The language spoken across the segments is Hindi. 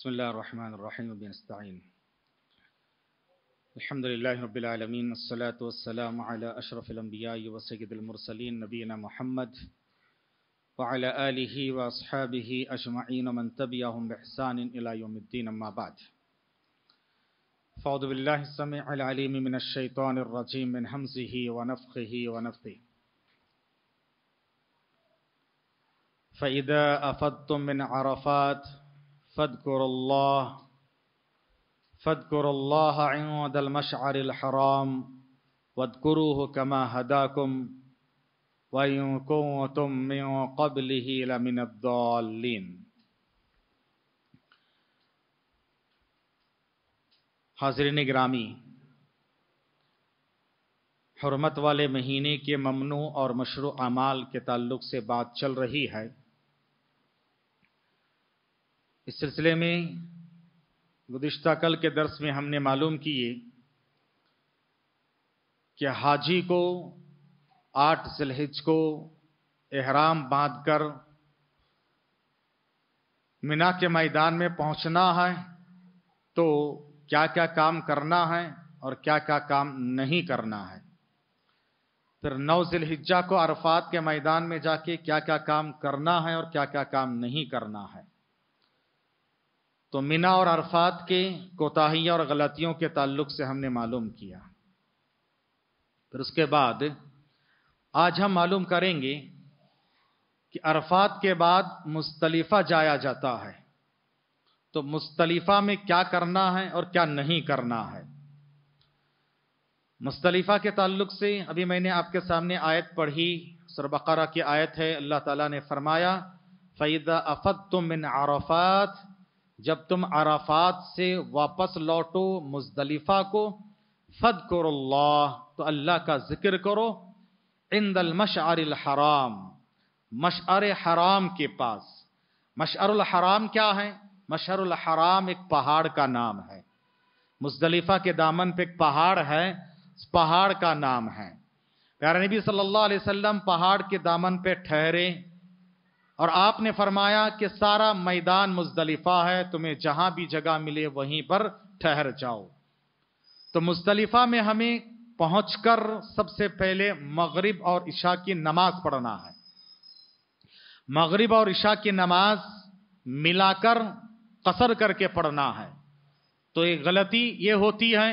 بسم الله الرحمن الرحيم وبنستعين الحمد لله رب العالمين الصلاة والسلام على أشرف الأنبياء وسيد المرسلين نبينا محمد وعلى آله وأصحابه أجمعين من تبعهم بإحسان إلى يوم الدين ما بعد فأعوذ بالله السميع العليم من الشيطان الرجيم من همزه ونفخه ونفثه فإذا أفضتم من عرفات فاذكروا الله فاذكروا الله عند المشعر الحرام واذكروه كما هداكم وإن كنتم من قبله لمن الضالين हाजरीन ग्रामी حرمت والے مہینے کے ممنوع اور مشروع अमाल کے تعلق سے بات چل رہی ہے इस सिलसिले में गुज्त कल के दर्स में हमने मालूम किए कि हाजी को आठ जिलहिज को एहराम बांध कर मीना के मैदान में पहुंचना है तो क्या क्या काम करना है और क्या क्या काम नहीं करना है फिर नौ जिलहिजा को अरफात के मैदान में जाके क्या क्या काम करना है और क्या क्या काम नहीं करना है तो मिना और अरफात के कोताहियों और गलतियों के ताल्लुक से हमने मालूम किया फिर उसके बाद आज हम मालूम करेंगे कि अरफात के बाद मुस्तलिफ़ा जाया जाता है तो मुस्तलिफ़ा में क्या करना है और क्या नहीं करना है मुस्तलिफ़ा के ताल्लुक से अभी मैंने आपके सामने आयत पढ़ी सरबकारा की आयत है अल्लाह ताला ने फरमाया फ़ैदा अफ़त तुम मिन आरफात जब तुम अराफात से वापस लौटो मुजदलिफा को फद करोल्ला तो अल्लाह का जिक्र करो इंदल मशारिल हराम मशार हराम के पास मशारुल हराम क्या है मशारुल हराम एक पहाड़ का नाम है मुजदलिफा के दामन पे एक पहाड़ है पहाड़ का नाम है प्यारे नबी सल्लल्लाहु अलैहि वसल्लम पहाड़ के दामन पे ठहरे और आपने फरमाया कि सारा मैदान मुजदलिफा है तुम्हें जहां भी जगह मिले वहीं पर ठहर जाओ तो मुजदलिफा में हमें पहुंचकर सबसे पहले मगरिब और इशा की नमाज पढ़ना है मगरिब और इशा की नमाज मिलाकर कसर करके पढ़ना है तो एक गलती ये होती है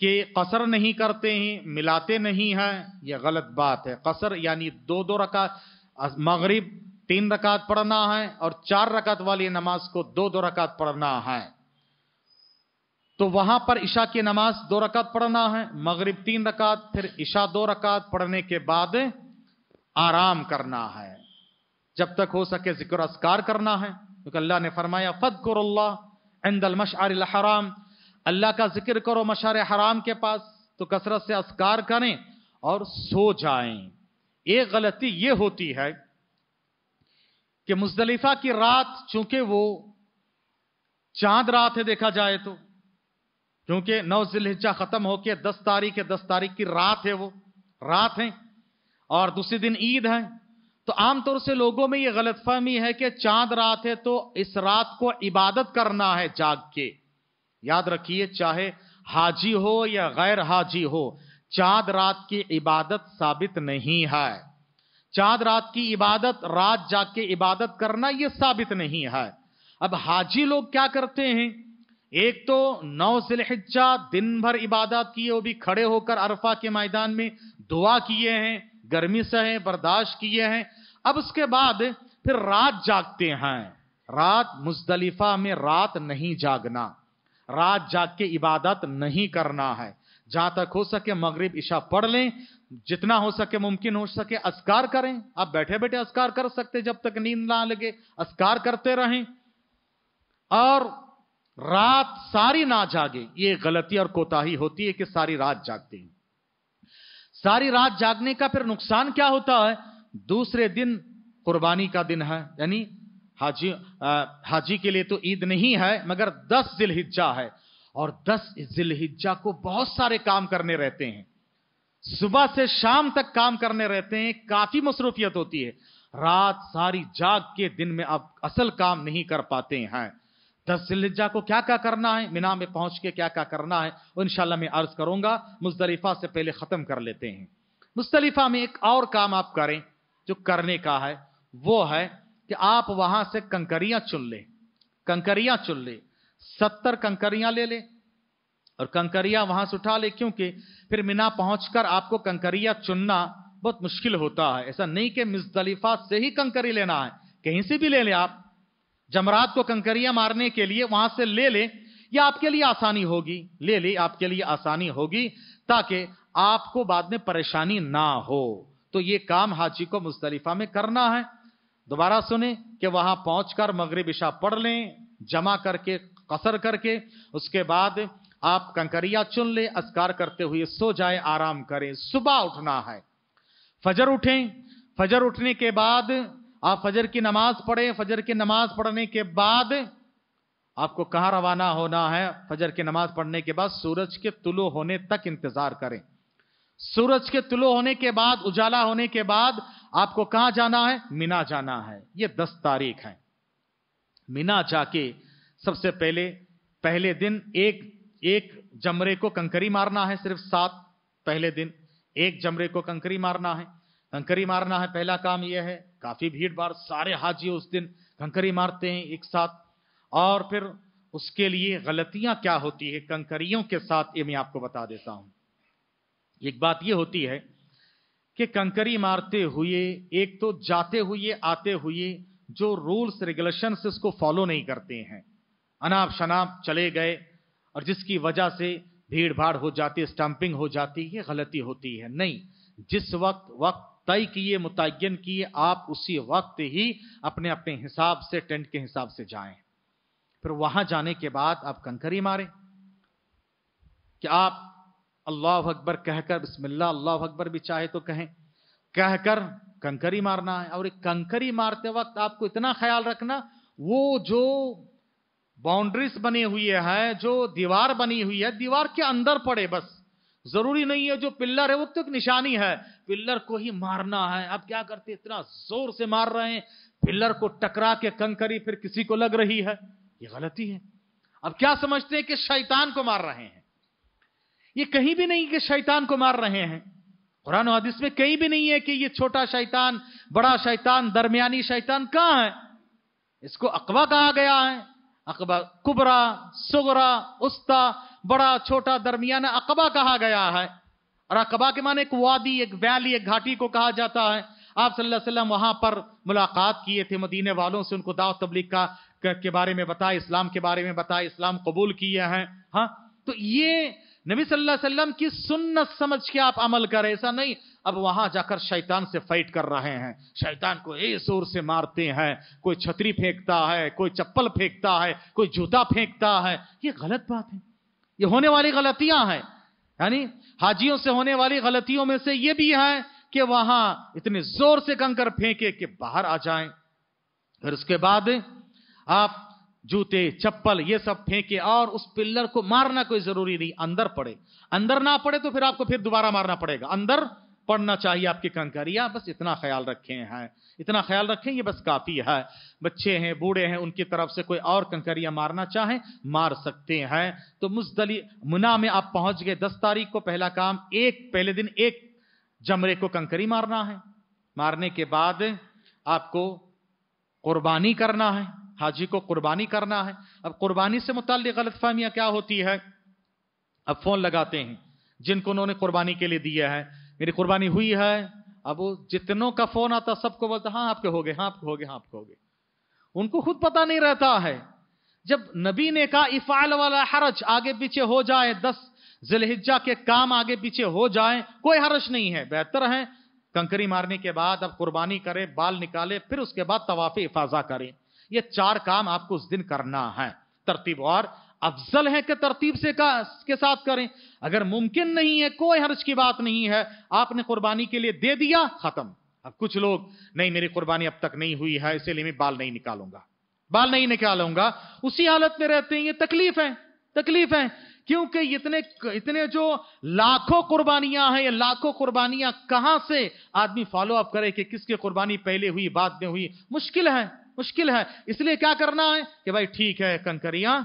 कि कसर नहीं करते हैं मिलाते नहीं हैं यह गलत बात है कसर यानी दो दो रका मगरिब तीन रकात पढ़ना है और चार रकात वाली नमाज को दो दो रकात पढ़ना है तो वहां पर ईशा की नमाज दो रकात पढ़ना है मगरिब तीन रकात फिर ईशा दो रकात पढ़ने के बाद आराम करना है जब तक हो सके जिक्र असकार करना है क्योंकि अल्लाह ने फरमाया फद इंदल मशार हराम अल्लाह का जिक्र करो मशार हराम के पास तो कसरत से असकार करें और सो जाएं। एक गलती ये होती है कि मुजदलिफा की रात चूंकि वो चांद रात है देखा जाए तो क्योंकि नौ जिलहिजा खत्म होकर दस तारीख है दस तारीख की रात है वो रात है और दूसरे दिन ईद है तो आमतौर से लोगों में ये गलतफहमी है कि चांद रात है तो इस रात को इबादत करना है जाग के याद रखिए चाहे हाजी हो या गैर हाजी हो चांद रात की इबादत साबित नहीं है चांद रात की इबादत रात जाग के इबादत करना यह साबित नहीं है अब हाजी लोग क्या करते हैं एक तो नौ सिलहिजा दिन भर इबादत किए वो भी खड़े होकर अरफा के मैदान में दुआ किए हैं गर्मी सहे बर्दाश्त किए हैं अब उसके बाद फिर रात जागते हैं रात मुजदलिफा में रात नहीं जागना रात जाग के इबादत नहीं करना है जहां तक हो सके मगरिब इशा पढ़ लें जितना हो सके मुमकिन हो सके अस्कार करें आप बैठे बैठे अस्कार कर सकते जब तक नींद ना लगे अस्कार करते रहें और रात सारी ना जागे ये गलती और कोताही होती है कि सारी रात जागते हैं सारी रात जागने का फिर नुकसान क्या होता है दूसरे दिन कुर्बानी का दिन है यानी हाजी आ, हाजी के लिए तो ईद नहीं है मगर दस जिलहिज्जा है और दस जिलहिज्जा को बहुत सारे काम करने रहते हैं सुबह से शाम तक काम करने रहते हैं काफी मसरूफियत होती है रात सारी जाग के दिन में आप असल काम नहीं कर पाते हैं दस जिलजा को क्या क्या करना है मीना में पहुंच के क्या क्या करना है इनशाला मैं अर्ज करूंगा मुस्तलिफा से पहले ख़त्म कर लेते हैं मुस्तलिफा में एक और काम आप करें जो करने का है वो है कि आप वहां से कंकरियां चुन लें कंकरियां चुन लें सत्तर कंकरियां ले लें और कंकरिया वहां से उठा ले क्योंकि फिर मिना पहुंचकर आपको कंकरिया चुनना बहुत मुश्किल होता है ऐसा नहीं कि मिजदलीफा से ही कंकरी लेना है कहीं से भी ले ले आप जमरात को कंकरिया मारने के लिए वहां से ले ले या आपके लिए आसानी होगी ले ले आपके लिए आसानी होगी ताकि आपको बाद में परेशानी ना हो तो ये काम हाजी को मुस्तलिफा में करना है दोबारा सुने कि वहां पहुंचकर मगरब इशा पढ़ लें जमा करके कसर करके उसके बाद आप कंकरिया चुन ले अस्कार करते हुए सो जाए आराम करें सुबह उठना है फजर उठें फजर उठने के बाद आप फजर की नमाज पढ़ें फजर की नमाज पढ़ने के बाद आपको कहाँ रवाना होना है फजर की नमाज पढ़ने के बाद सूरज के तुलु होने तक इंतजार करें सूरज के तुलु होने के बाद उजाला होने के बाद आपको कहां जाना है मीना जाना है ये दस तारीख है मीना जाके सबसे पहले पहले दिन एक एक जमरे को कंकरी मारना है सिर्फ सात पहले दिन एक जमरे को कंकरी मारना है कंकरी मारना है पहला काम यह है काफी भीड़ भाड़ सारे हाजी उस दिन कंकरी मारते हैं एक साथ और फिर उसके लिए गलतियां क्या होती है कंकरियों के साथ ये मैं आपको बता देता हूं एक बात यह होती है कि कंकरी मारते हुए एक तो जाते हुए आते हुए जो रूल्स रेगुलेशन उसको फॉलो नहीं करते हैं अनाप शनाप चले गए और जिसकी वजह से भीड़ भाड़ हो जाती है स्टम्पिंग हो जाती है गलती होती है नहीं जिस वक्त वक्त तय किए मुतन किए आप उसी वक्त ही अपने अपने हिसाब से टेंट के हिसाब से जाएं फिर वहां जाने के बाद आप कंकरी मारें कि आप अल्लाह अकबर कहकर बिस्मिल्लाह अल्लाह अकबर भी चाहे तो कहें कहकर कंकरी मारना है और एक कंकरी मारते वक्त आपको इतना ख्याल रखना वो जो बाउंड्रीज बनी हुई है जो दीवार बनी हुई है दीवार के अंदर पड़े बस जरूरी नहीं है जो पिल्लर है वो तो एक निशानी है पिल्लर को ही मारना है अब क्या करते इतना जोर से मार रहे हैं पिल्लर को टकरा के कंकरी फिर किसी को लग रही है ये गलती है अब क्या समझते हैं कि शैतान को मार रहे हैं ये कहीं भी नहीं कि शैतान को मार रहे हैं कुरान हदीस में कहीं भी नहीं है कि ये छोटा शैतान बड़ा शैतान दरमियानी शैतान कहां है इसको अकवा कहा गया है अकबा कुबरा सुगरा उस्ता बड़ा छोटा दरमियाना अकबा कहा गया है और अकबा के माने एक वादी एक वैली एक घाटी को कहा जाता है आप सल्लल्लाहु अलैहि वसल्लम वहां पर मुलाकात किए थे मदीने वालों से उनको दावत तबलीग का के बारे में बताया इस्लाम के बारे में बताया इस्लाम कबूल किए हैं हाँ तो ये नबी सल्लल्लाहु अलैहि वसल्लम की सुन्नत समझ के आप अमल करें ऐसा नहीं अब वहां जाकर शैतान से फाइट कर रहे हैं शैतान को ए जोर से मारते हैं कोई छतरी फेंकता है कोई चप्पल फेंकता है कोई जूता फेंकता है ये गलत बात है ये होने वाली गलतियां हैं यानी हाजियों से होने वाली गलतियों में से ये भी है कि वहां इतने जोर से कंकर फेंके कि बाहर आ जाए फिर उसके बाद आप जूते चप्पल ये सब फेंके और उस पिल्लर को मारना कोई जरूरी नहीं अंदर पड़े अंदर ना पड़े तो फिर आपको फिर दोबारा मारना पड़ेगा अंदर पढ़ना चाहिए आपकी या बस इतना ख्याल रखे हैं इतना ख्याल रखें ये बस काफ़ी है बच्चे हैं बूढ़े हैं उनकी तरफ से कोई और कंकरिया मारना चाहे मार सकते हैं तो मुस्तली मुना में आप पहुंच गए दस तारीख को पहला काम एक पहले दिन एक जमरे को कंकरी मारना है मारने के बाद आपको कुर्बानी करना है हाजी को कुर्बानी करना है अब कुर्बानी से मुतल गलत क्या होती है अब फ़ोन लगाते हैं जिनको उन्होंने कुर्बानी के लिए दिया है मेरी कुर्बानी हुई है अब वो जितनों का फोन आता सबको बोलता हाँ आपके हो गए हाँ आपके हो गए हाँ आपके हो गए उनको खुद पता नहीं रहता है जब नबी ने कहा इफ़ाल वाला हरज आगे पीछे हो जाए दस जिलहिजा के काम आगे पीछे हो जाए कोई हरज नहीं है बेहतर है कंकरी मारने के बाद अब कुर्बानी करें बाल निकाले फिर उसके बाद तवाफी इफाजा करें ये चार काम आपको उस दिन करना है तरतीब और अफजल है कि तरतीब से का के साथ करें अगर मुमकिन नहीं है कोई हर्ज की बात नहीं है आपने कुर्बानी के लिए दे दिया खत्म अब कुछ लोग नहीं मेरी कुर्बानी अब तक नहीं हुई है इसीलिए मैं बाल नहीं निकालूंगा बाल नहीं निकालूंगा उसी हालत में रहते हैं ये तकलीफ है तकलीफ है क्योंकि इतने इतने जो लाखों कुर्बानियां हैं ये लाखों कुर्बानियां कहां से आदमी फॉलो अप करे कि किसकी कुर्बानी पहले हुई बाद में हुई मुश्किल है मुश्किल है इसलिए क्या करना है कि भाई ठीक है कंकरियां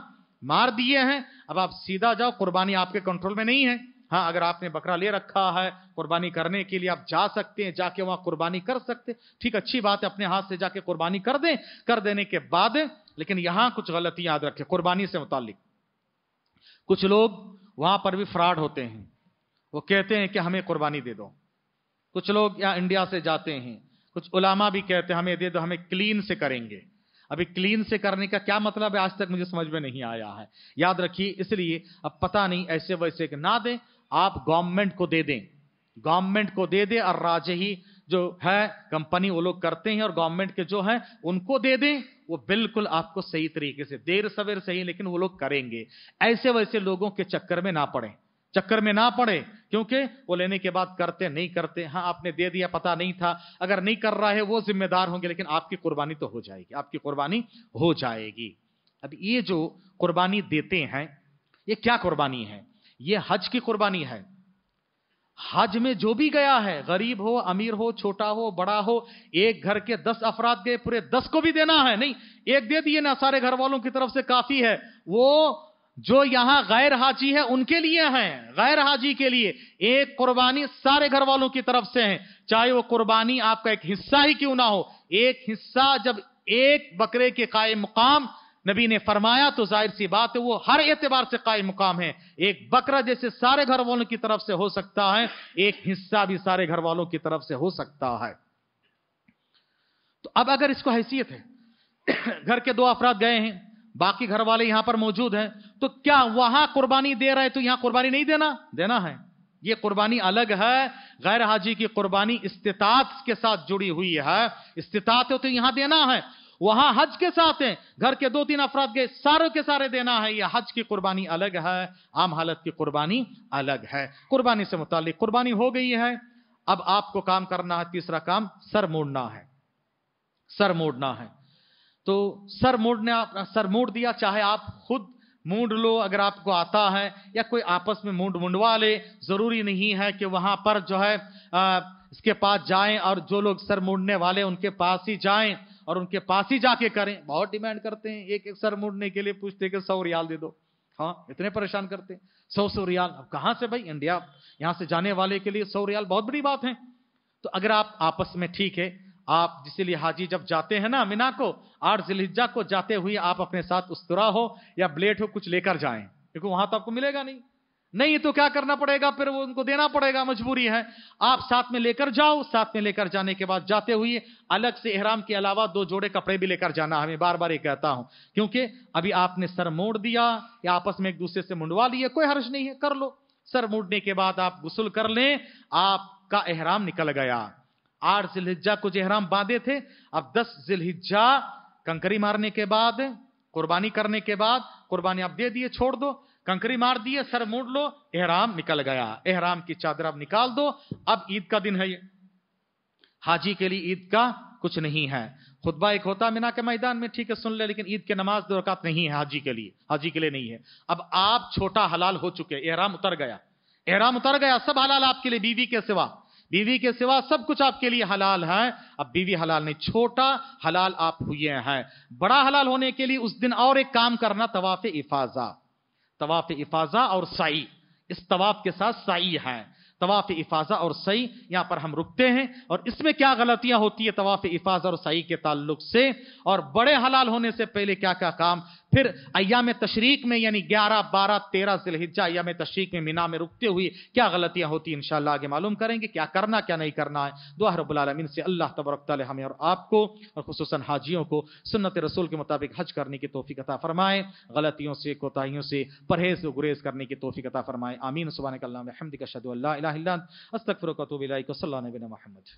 मार दिए हैं अब आप सीधा जाओ कुर्बानी आपके कंट्रोल में नहीं है हाँ अगर आपने बकरा ले रखा है कुर्बानी करने के लिए आप जा सकते हैं जाके वहां कुर्बानी कर सकते ठीक अच्छी बात है अपने हाथ से जाके कुर्बानी कर दें कर देने के बाद लेकिन यहां कुछ गलतियां याद रखें कुर्बानी से मुतालिक कुछ लोग वहां पर भी फ्रॉड होते हैं वो कहते हैं कि हमें कुर्बानी दे दो कुछ लोग यहाँ इंडिया से जाते हैं कुछ उलामा भी कहते हैं हमें दे दो हमें क्लीन से करेंगे अभी क्लीन से करने का क्या मतलब है आज तक मुझे समझ में नहीं आया है याद रखिए इसलिए अब पता नहीं ऐसे वैसे ना दें आप गवर्नमेंट को दे दें गवर्नमेंट को दे दें और राज्य ही जो है कंपनी वो लोग करते हैं और गवर्नमेंट के जो है उनको दे दें वो बिल्कुल आपको सही तरीके से देर सवेर सही लेकिन वो लोग करेंगे ऐसे वैसे लोगों के चक्कर में ना पड़े चक्कर में ना पड़े क्योंकि वो लेने के बाद करते नहीं करते हाँ आपने दे दिया पता नहीं था अगर नहीं कर रहा है वो जिम्मेदार होंगे लेकिन आपकी कुर्बानी तो हो जाएगी आपकी कुर्बानी हो जाएगी अब ये जो कुर्बानी देते हैं ये क्या कुर्बानी है ये हज की कुर्बानी है हज में जो भी गया है गरीब हो अमीर हो छोटा हो बड़ा हो एक घर के दस अफराद गए पूरे दस को भी देना है नहीं एक दे दिए ना सारे घर वालों की तरफ से काफी है वो जो यहां गैर हाजी है उनके लिए हैं गैर हाजी के लिए एक कुर्बानी सारे घर वालों की तरफ से है चाहे वो कुर्बानी आपका एक हिस्सा ही क्यों ना हो एक हिस्सा जब एक बकरे के कायम मुकाम नबी ने फरमाया तो जाहिर सी बात है वो हर एतबार से कायम मुकाम है एक बकरा जैसे सारे घर वालों की तरफ से हो सकता है एक हिस्सा भी सारे घर वालों की तरफ से हो सकता है तो अब अगर इसको हैसियत है घर के दो अफराद गए हैं बाकी घर वाले यहां पर मौजूद हैं तो क्या वहां कुर्बानी दे रहे तो यहां कुर्बानी नहीं देना देना है ये कुर्बानी अलग है गैर हाजी की कुर्बानी इस्तात के साथ जुड़ी हुई है इस्तात हो तो यहां देना है वहां हज के साथ हैं घर के दो तीन अफराद गए सारों के सारे देना है यह हज की कुर्बानी अलग है आम हालत की कुर्बानी अलग है कुर्बानी से मुतालिक कुर्बानी हो गई है अब आपको काम करना है तीसरा काम सर मोड़ना है सर मोड़ना है तो सर मोड़ने सर मोड़ दिया चाहे आप खुद मूड लो अगर आपको आता है या कोई आपस में मूड मुंडवा ले ज़रूरी नहीं है कि वहां पर जो है आ, इसके पास जाएं और जो लोग सर मुड़ने वाले उनके पास ही जाएं और उनके पास ही जाके करें बहुत डिमांड करते हैं एक एक सर मुड़ने के लिए पूछते कि सौ रियाल दे दो हाँ इतने परेशान करते हैं सौ सौ रियाल अब कहाँ से भाई इंडिया यहाँ से जाने वाले के लिए सौ रियाल बहुत बड़ी बात है तो अगर आप आपस में ठीक है आप इसीलिए हाजी जब जाते हैं ना मीना को आठ जिलिजा को जाते हुए आप अपने साथ उस्तरा हो या ब्लेड हो कुछ लेकर जाएं क्योंकि वहां तो आपको मिलेगा नहीं नहीं तो क्या करना पड़ेगा फिर वो उनको देना पड़ेगा मजबूरी है आप साथ में लेकर जाओ साथ में लेकर जाने के बाद जाते हुए अलग से एहराम के अलावा दो जोड़े कपड़े भी लेकर जाना हमें बार बार ये कहता हूं क्योंकि अभी आपने सर मोड़ दिया या आपस में एक दूसरे से मुंडवा लिए कोई हर्ज नहीं है कर लो सर मोड़ने के बाद आप गुसल कर लें आपका एहराम निकल गया आठ जिलहिज्जा को जहराम बांधे थे अब दस जिलहिज्जा कंकरी मारने के बाद कुर्बानी करने के बाद कुर्बानी आप दे दिए छोड़ दो कंकरी मार दिए सर मोड़ लो एहराम निकल गया एहराम की चादर अब निकाल दो अब ईद का दिन है ये हाजी के लिए ईद का कुछ नहीं है खुतबा एक होता मिना के मैदान में ठीक है सुन ले लेकिन ईद के नमाज दो रकात नहीं है हाजी के लिए हाजी के लिए नहीं है अब आप छोटा हलाल हो चुके एहराम उतर गया एहराम उतर गया सब हलाल आपके लिए बीवी के सिवा बीवी के सिवा सब कुछ आपके लिए हलाल है अब बीवी हलाल नहीं छोटा हलाल आप हुए हैं बड़ा हलाल होने के लिए उस दिन और एक काम करना तवाफ इफाजा तवाफ इफाजा और साई इस तवाफ के साथ साई है तवाफ इफाजा और सई यहां पर हम रुकते हैं और इसमें क्या गलतियां होती है तवाफ इफाजा और सई के ताल्लुक से और बड़े हलाल होने से पहले क्या क्या काम फिर अयाम तशरीक में यानी 11, 12, 13 जिलहिज्जा अयाम तशरीक में मीना में रुकते हुए क्या गलतियां होती इन आगे मालूम करेंगे क्या करना क्या नहीं करना है दुआ रबालमीन से अल्लाह तबरक हमें और आपको और खसूस हाजियों को सुनत रसूल के मुताबिक हज करने की तोफ़ी कता फरमाए गलतियों से कोताहीियों से परहेज गुरेज करने की तोफ़ी कता फरमाए आमीन सुबह का अल्लाह का नबी महमद